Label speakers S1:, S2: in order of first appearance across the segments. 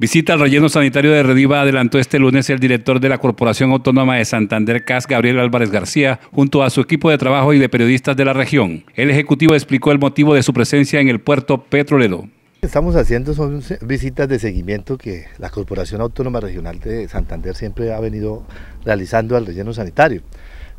S1: Visita al relleno sanitario de Rediva adelantó este lunes el director de la Corporación Autónoma de Santander CAS, Gabriel Álvarez García, junto a su equipo de trabajo y de periodistas de la región. El ejecutivo explicó el motivo de su presencia en el puerto petrolero.
S2: Estamos haciendo son visitas de seguimiento que la Corporación Autónoma Regional de Santander siempre ha venido realizando al relleno sanitario.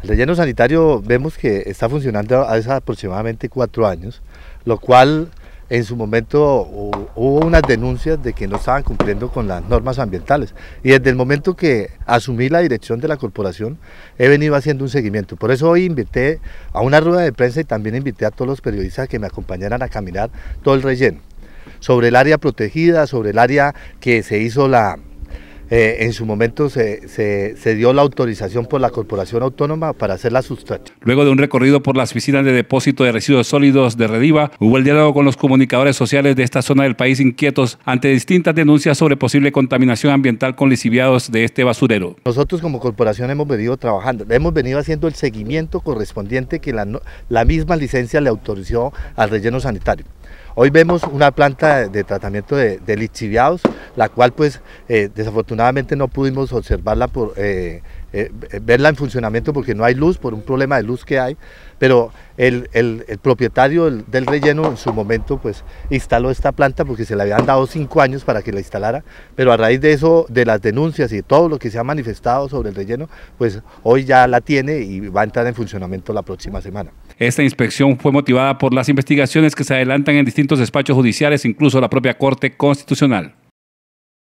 S2: El relleno sanitario vemos que está funcionando hace aproximadamente cuatro años, lo cual en su momento hubo unas denuncias de que no estaban cumpliendo con las normas ambientales. Y desde el momento que asumí la dirección de la corporación, he venido haciendo un seguimiento. Por eso hoy invité a una rueda de prensa y también invité a todos los periodistas que me acompañaran a caminar todo el relleno. Sobre el área protegida, sobre el área que se hizo la, eh, en su momento se, dio la autorización por la Corporación Autónoma para hacer la sustracción.
S1: Luego de un recorrido por las oficinas de depósito de residuos sólidos de Rediva, hubo el diálogo con los comunicadores sociales de esta zona del país inquietos ante distintas denuncias sobre posible contaminación ambiental con lisiviados de este basurero.
S2: Nosotros como corporación hemos venido trabajando, hemos venido haciendo el seguimiento correspondiente que la misma licencia le autorizó al relleno sanitario. Hoy vemos una planta de tratamiento de, de lixiviados, la cual pues eh, desafortunadamente no pudimos observarla eh, eh, verla en funcionamiento porque no hay luz, por un problema de luz que hay, pero el, propietario del, relleno en su momento pues instaló esta planta porque se le habían dado cinco años para que la instalara, pero a raíz de eso, de las denuncias y de todo lo que se ha manifestado sobre el relleno, pues hoy ya la tiene y va a entrar en funcionamiento la próxima semana.
S1: Esta inspección fue motivada por las investigaciones que se adelantan en distintos despachos judiciales, incluso la propia Corte Constitucional.